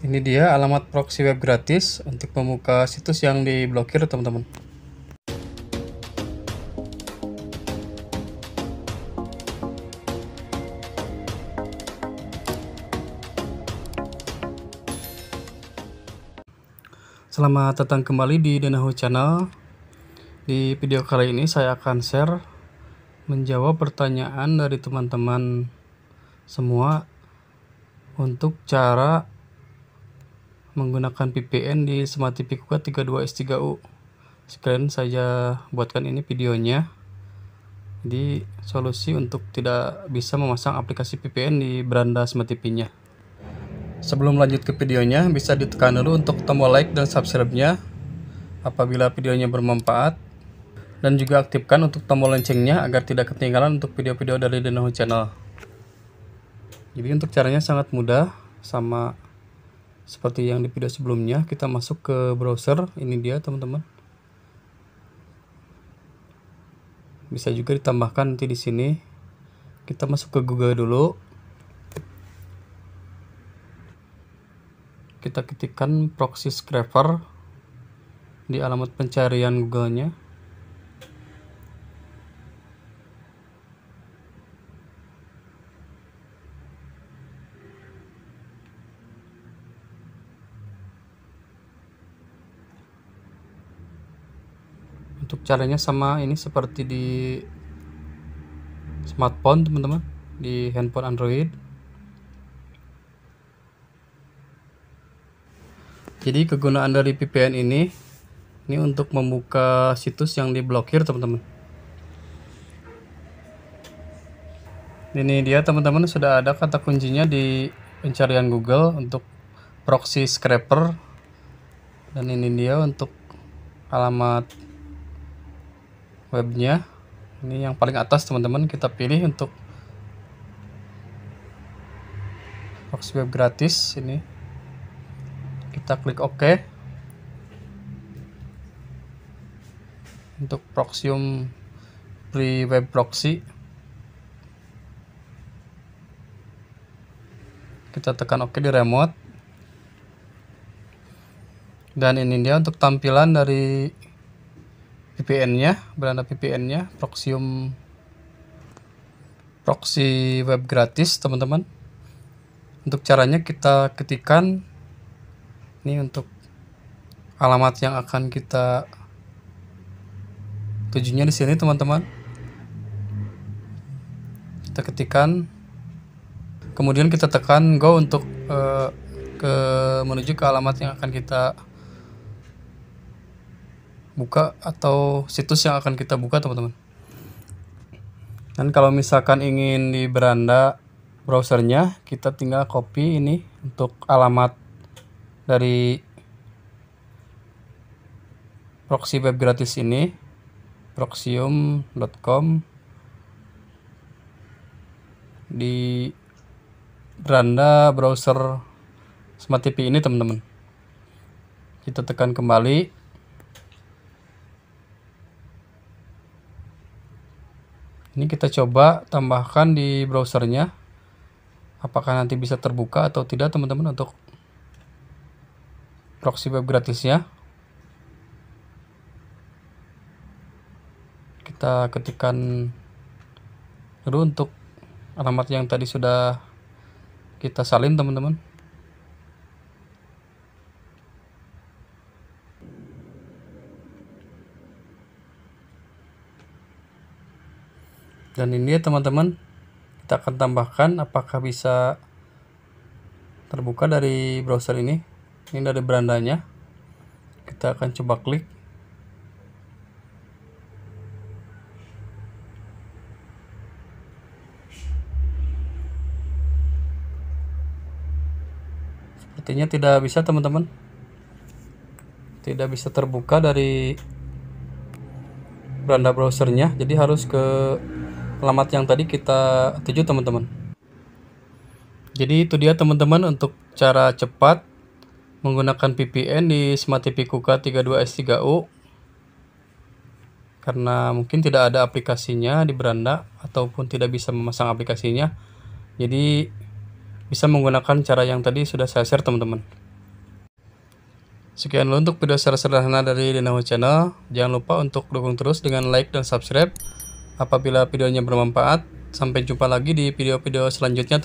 Ini dia alamat proxy web gratis untuk membuka situs yang diblokir teman-teman. Selamat datang kembali di Denahu Channel. Di video kali ini saya akan share menjawab pertanyaan dari teman-teman semua untuk cara menggunakan VPN di Smart TV Kuka 32S3U sekalian saya buatkan ini videonya di solusi untuk tidak bisa memasang aplikasi VPN di beranda Smart TV nya sebelum lanjut ke videonya bisa ditekan dulu untuk tombol like dan subscribe-nya apabila videonya bermanfaat dan juga aktifkan untuk tombol loncengnya agar tidak ketinggalan untuk video-video dari Denoho Channel jadi untuk caranya sangat mudah sama seperti yang di video sebelumnya kita masuk ke browser ini dia teman-teman bisa juga ditambahkan nanti di sini kita masuk ke Google dulu kita ketikkan proxy scraper di alamat pencarian Google-nya untuk caranya sama ini seperti di smartphone teman-teman di handphone Android jadi kegunaan dari VPN ini ini untuk membuka situs yang diblokir teman-teman ini dia teman-teman sudah ada kata kuncinya di pencarian Google untuk proxy scraper dan ini dia untuk alamat webnya ini yang paling atas teman-teman kita pilih untuk box web gratis ini kita klik OK untuk Proxium free web proxy kita tekan OK di remote dan ini dia untuk tampilan dari VPN-nya, beranda VPN-nya, Proxium proxy web gratis, teman-teman. Untuk caranya kita ketikkan ini untuk alamat yang akan kita tujunya di sini, teman-teman. Kita ketikkan kemudian kita tekan go untuk uh, ke menuju ke alamat yang akan kita buka atau situs yang akan kita buka teman-teman dan kalau misalkan ingin di beranda browsernya kita tinggal copy ini untuk alamat dari proxy web gratis ini proxium.com di beranda browser smart TV ini teman-teman kita tekan kembali ini kita coba tambahkan di browsernya apakah nanti bisa terbuka atau tidak teman-teman untuk proxy web gratisnya kita ketikkan dulu untuk alamat yang tadi sudah kita salin teman-teman dan ini teman-teman kita akan tambahkan apakah bisa terbuka dari browser ini ini dari berandanya kita akan coba klik sepertinya tidak bisa teman-teman tidak bisa terbuka dari beranda browsernya jadi harus ke alamat yang tadi kita tuju teman-teman jadi itu dia teman-teman untuk cara cepat menggunakan VPN di Smart TV Kuka 32S3U karena mungkin tidak ada aplikasinya di beranda ataupun tidak bisa memasang aplikasinya jadi bisa menggunakan cara yang tadi sudah saya share teman-teman sekian dulu untuk video secara sederhana dari Dinawo Channel jangan lupa untuk dukung terus dengan like dan subscribe Apabila videonya bermanfaat, sampai jumpa lagi di video-video selanjutnya.